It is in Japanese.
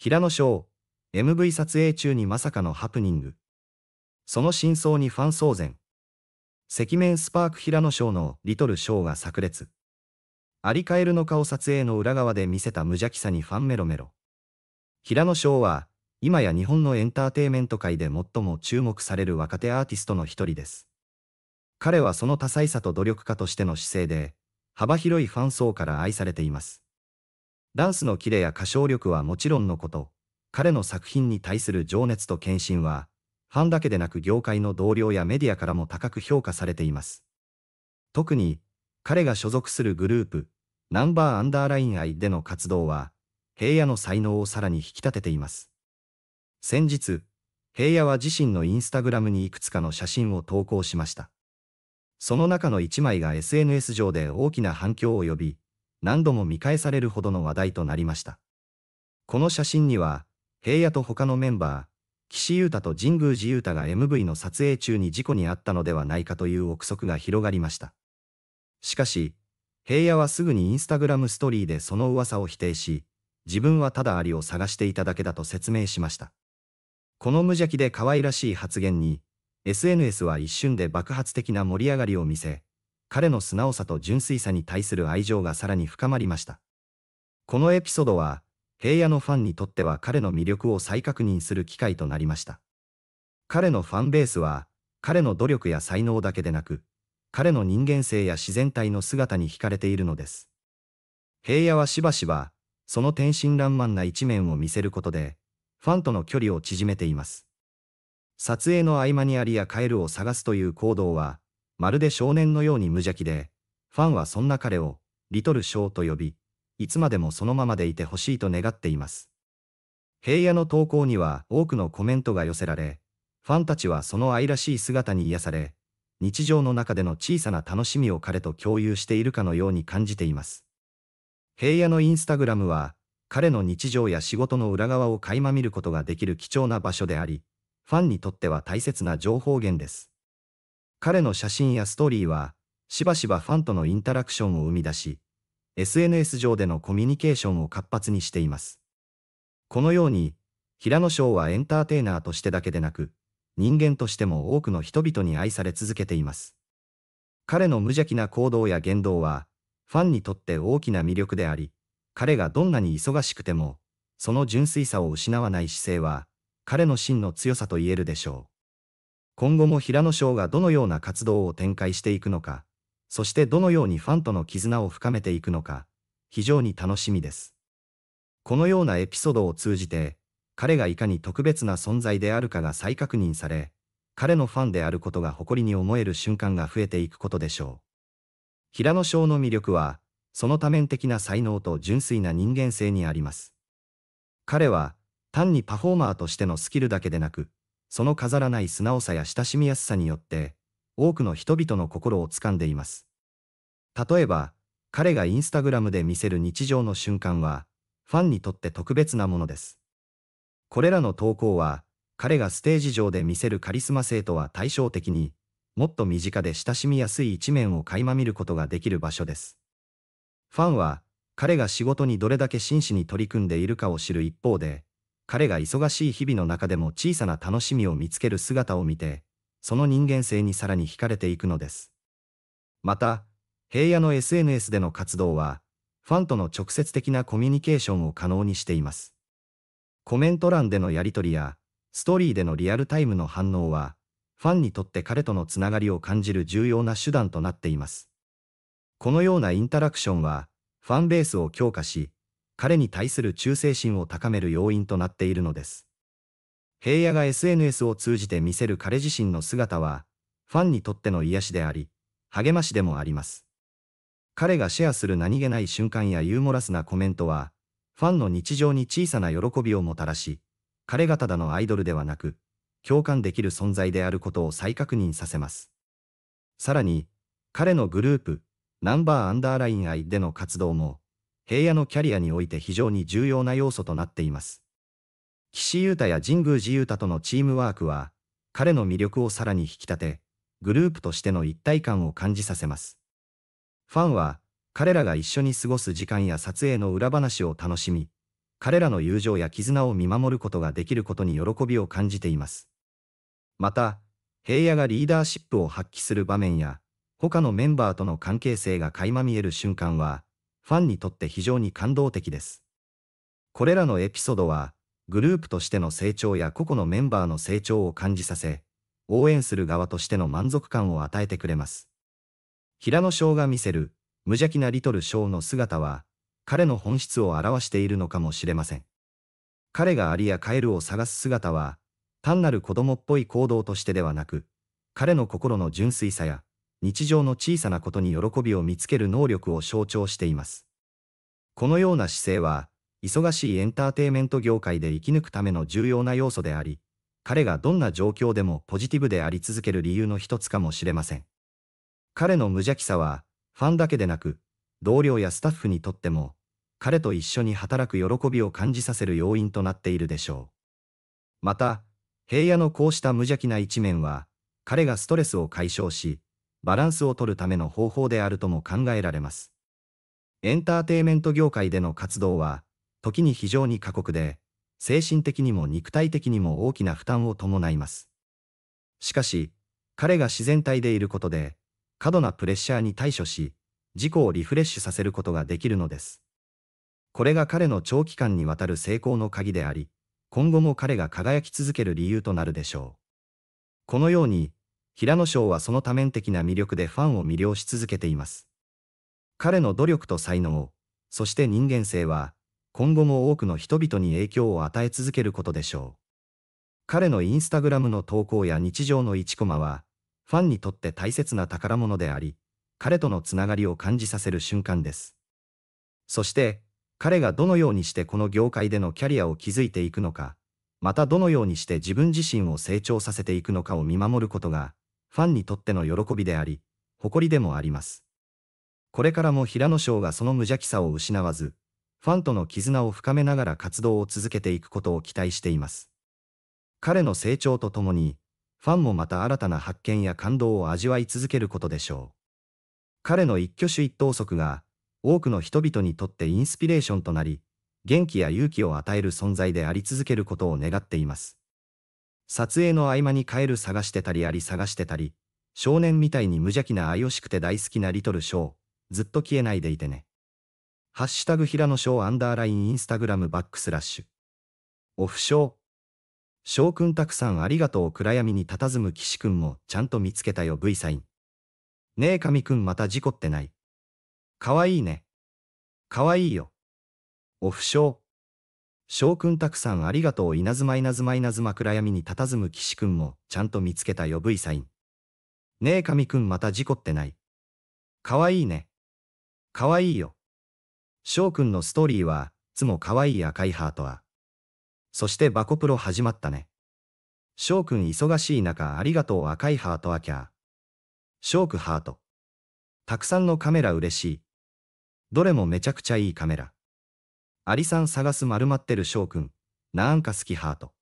平野翔、MV 撮影中にまさかのハプニング。その真相にファン騒然。赤面スパーク平野翔のリトルショーが炸裂。アリカエルの顔撮影の裏側で見せた無邪気さにファンメロメロ。平野翔は、今や日本のエンターテイメント界で最も注目される若手アーティストの一人です。彼はその多彩さと努力家としての姿勢で、幅広いファン層から愛されています。ダンスのキレや歌唱力はもちろんのこと、彼の作品に対する情熱と献身は、ファンだけでなく業界の同僚やメディアからも高く評価されています。特に、彼が所属するグループ、ナンバーアンダーライン愛での活動は、平野の才能をさらに引き立てています。先日、平野は自身のインスタグラムにいくつかの写真を投稿しました。その中の一枚が SNS 上で大きな反響を呼び、何度も見返されるほどの話題となりました。この写真には、平野と他のメンバー、岸優太と神宮寺優太が MV の撮影中に事故に遭ったのではないかという憶測が広がりました。しかし、平野はすぐにインスタグラムストーリーでその噂を否定し、自分はただアリを探していただけだと説明しました。この無邪気で可愛らしい発言に、SNS は一瞬で爆発的な盛り上がりを見せ、彼の素直さと純粋さに対する愛情がさらに深まりました。このエピソードは、平野のファンにとっては彼の魅力を再確認する機会となりました。彼のファンベースは、彼の努力や才能だけでなく、彼の人間性や自然体の姿に惹かれているのです。平野はしばしば、その天真爛漫な一面を見せることで、ファンとの距離を縮めています。撮影の合間にアリやカエルを探すという行動は、まるで少年のように無邪気で、ファンはそんな彼を、リトルショーと呼び、いつまでもそのままでいてほしいと願っています。平野の投稿には多くのコメントが寄せられ、ファンたちはその愛らしい姿に癒され、日常の中での小さな楽しみを彼と共有しているかのように感じています。平野のインスタグラムは、彼の日常や仕事の裏側を垣間見ることができる貴重な場所であり、ファンにとっては大切な情報源です。彼の写真やストーリーは、しばしばファンとのインタラクションを生み出し、SNS 上でのコミュニケーションを活発にしています。このように、平野翔はエンターテイナーとしてだけでなく、人間としても多くの人々に愛され続けています。彼の無邪気な行動や言動は、ファンにとって大きな魅力であり、彼がどんなに忙しくても、その純粋さを失わない姿勢は、彼の真の強さと言えるでしょう。今後も平野翔がどのような活動を展開していくのか、そしてどのようにファンとの絆を深めていくのか、非常に楽しみです。このようなエピソードを通じて、彼がいかに特別な存在であるかが再確認され、彼のファンであることが誇りに思える瞬間が増えていくことでしょう。平野翔の魅力は、その多面的な才能と純粋な人間性にあります。彼は、単にパフォーマーとしてのスキルだけでなく、その飾らない素直さや親しみやすさによって、多くの人々の心を掴んでいます。例えば、彼がインスタグラムで見せる日常の瞬間は、ファンにとって特別なものです。これらの投稿は、彼がステージ上で見せるカリスマ性とは対照的に、もっと身近で親しみやすい一面を垣間見ることができる場所です。ファンは、彼が仕事にどれだけ真摯に取り組んでいるかを知る一方で、彼が忙しい日々の中でも小さな楽しみを見つける姿を見て、その人間性にさらに惹かれていくのです。また、平野の SNS での活動は、ファンとの直接的なコミュニケーションを可能にしています。コメント欄でのやり取りや、ストーリーでのリアルタイムの反応は、ファンにとって彼とのつながりを感じる重要な手段となっています。このようなインタラクションは、ファンベースを強化し、彼に対する忠誠心を高める要因となっているのです。平野が SNS を通じて見せる彼自身の姿は、ファンにとっての癒しであり、励ましでもあります。彼がシェアする何気ない瞬間やユーモラスなコメントは、ファンの日常に小さな喜びをもたらし、彼がただのアイドルではなく、共感できる存在であることを再確認させます。さらに、彼のグループ、ナンバーアンダーライン愛での活動も、平野のキャリアにおいて非常に重要な要素となっています。岸優太や神宮寺優太とのチームワークは、彼の魅力をさらに引き立て、グループとしての一体感を感じさせます。ファンは、彼らが一緒に過ごす時間や撮影の裏話を楽しみ、彼らの友情や絆を見守ることができることに喜びを感じています。また、平野がリーダーシップを発揮する場面や、他のメンバーとの関係性が垣間見える瞬間は、ファンにとって非常に感動的です。これらのエピソードは、グループとしての成長や個々のメンバーの成長を感じさせ、応援する側としての満足感を与えてくれます。平野翔が見せる、無邪気なリトル翔の姿は、彼の本質を表しているのかもしれません。彼がアリやカエルを探す姿は、単なる子供っぽい行動としてではなく、彼の心の純粋さや、日常の小さなことに喜びを見つける能力を象徴しています。このような姿勢は、忙しいエンターテイメント業界で生き抜くための重要な要素であり、彼がどんな状況でもポジティブであり続ける理由の一つかもしれません。彼の無邪気さは、ファンだけでなく、同僚やスタッフにとっても、彼と一緒に働く喜びを感じさせる要因となっているでしょう。また、平野のこうした無邪気な一面は、彼がストレスを解消し、バランスを取るための方法であるとも考えられます。エンターテイメント業界での活動は、時に非常に過酷で、精神的にも肉体的にも大きな負担を伴います。しかし、彼が自然体でいることで、過度なプレッシャーに対処し、自己をリフレッシュさせることができるのです。これが彼の長期間にわたる成功の鍵であり、今後も彼が輝き続ける理由となるでしょう。このように、平野翔はその多面的な魅力でファンを魅了し続けています。彼の努力と才能、そして人間性は、今後も多くの人々に影響を与え続けることでしょう。彼のインスタグラムの投稿や日常の1コマは、ファンにとって大切な宝物であり、彼とのつながりを感じさせる瞬間です。そして、彼がどのようにしてこの業界でのキャリアを築いていくのか、またどのようにして自分自身を成長させていくのかを見守ることが、ファンにとっての喜びであり、誇りでもあります。これからも平野翔がその無邪気さを失わず、ファンとの絆を深めながら活動を続けていくことを期待しています。彼の成長とともに、ファンもまた新たな発見や感動を味わい続けることでしょう。彼の一挙手一投足が、多くの人々にとってインスピレーションとなり、元気や勇気を与える存在であり続けることを願っています。撮影の合間にカエル探してたりアリ探してたり、少年みたいに無邪気な愛おしくて大好きなリトルショー、ずっと消えないでいてね。ハッシュタグ平野翔アンダーラインインスタグラムバックスラッシュ。オフー。翔くんたくさんありがとう暗闇に佇む岸くんもちゃんと見つけたよ V サイン。ねえ神くんまた事故ってない。かわいいね。かわいいよ。オフー。翔くんたくさんありがとう稲妻稲妻稲妻暗闇に佇む岸くんもちゃんと見つけたよ V サイン。ねえ神くんまた事故ってない。かわいいね。かわいいよ。翔くんのストーリーは、いつもかわいい赤いハートは。そしてバコプロ始まったね。翔くん忙しい中ありがとう赤いハートあきゃ。翔くハート。たくさんのカメラ嬉しい。どれもめちゃくちゃいいカメラ。アリさん探す丸まってる翔くん。なんか好きハート。